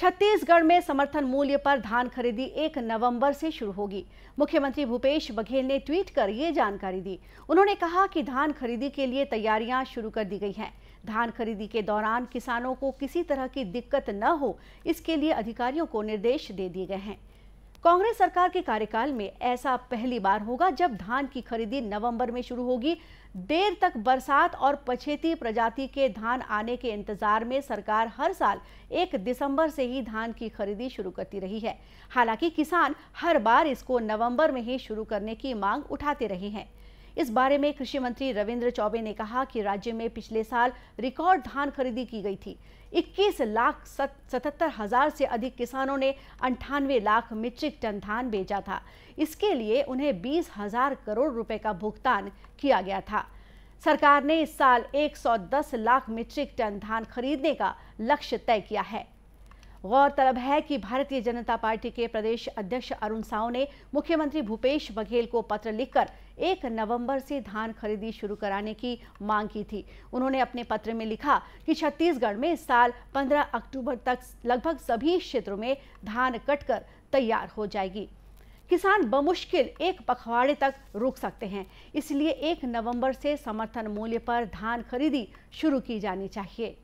छत्तीसगढ़ में समर्थन मूल्य पर धान खरीदी एक नवंबर से शुरू होगी मुख्यमंत्री भूपेश बघेल ने ट्वीट कर ये जानकारी दी उन्होंने कहा कि धान खरीदी के लिए तैयारियां शुरू कर दी गई हैं धान खरीदी के दौरान किसानों को किसी तरह की दिक्कत न हो इसके लिए अधिकारियों को निर्देश दे दिए गए हैं कांग्रेस सरकार के कार्यकाल में ऐसा पहली बार होगा जब धान की खरीदी नवंबर में शुरू होगी देर तक बरसात और पछेती प्रजाति के धान आने के इंतजार में सरकार हर साल एक दिसंबर से ही धान की खरीदी शुरू करती रही है हालांकि किसान हर बार इसको नवंबर में ही शुरू करने की मांग उठाते रहे हैं इस बारे में कृषि मंत्री रविंद्र चौबे ने कहा कि राज्य में पिछले साल रिकॉर्ड धान खरीदी की गई थी 21 लाख सतहत्तर हजार से अधिक किसानों ने अंठानवे लाख मीट्रिक टन धान बेचा था इसके लिए उन्हें बीस हजार करोड़ रुपए का भुगतान किया गया था सरकार ने इस साल 110 लाख मीट्रिक टन धान खरीदने का लक्ष्य तय किया है गौरतलब है कि भारतीय जनता पार्टी के प्रदेश अध्यक्ष अरुण साव ने मुख्यमंत्री भूपेश बघेल को पत्र लिखकर एक नवंबर से धान खरीदी शुरू कराने की मांग की थी उन्होंने अपने पत्र में लिखा कि छत्तीसगढ़ में इस साल 15 अक्टूबर तक लगभग सभी क्षेत्रों में धान कटकर तैयार हो जाएगी किसान बमुश्किल एक पखवाड़े तक रुक सकते हैं इसलिए एक नवम्बर से समर्थन मूल्य पर धान खरीदी शुरू की जानी चाहिए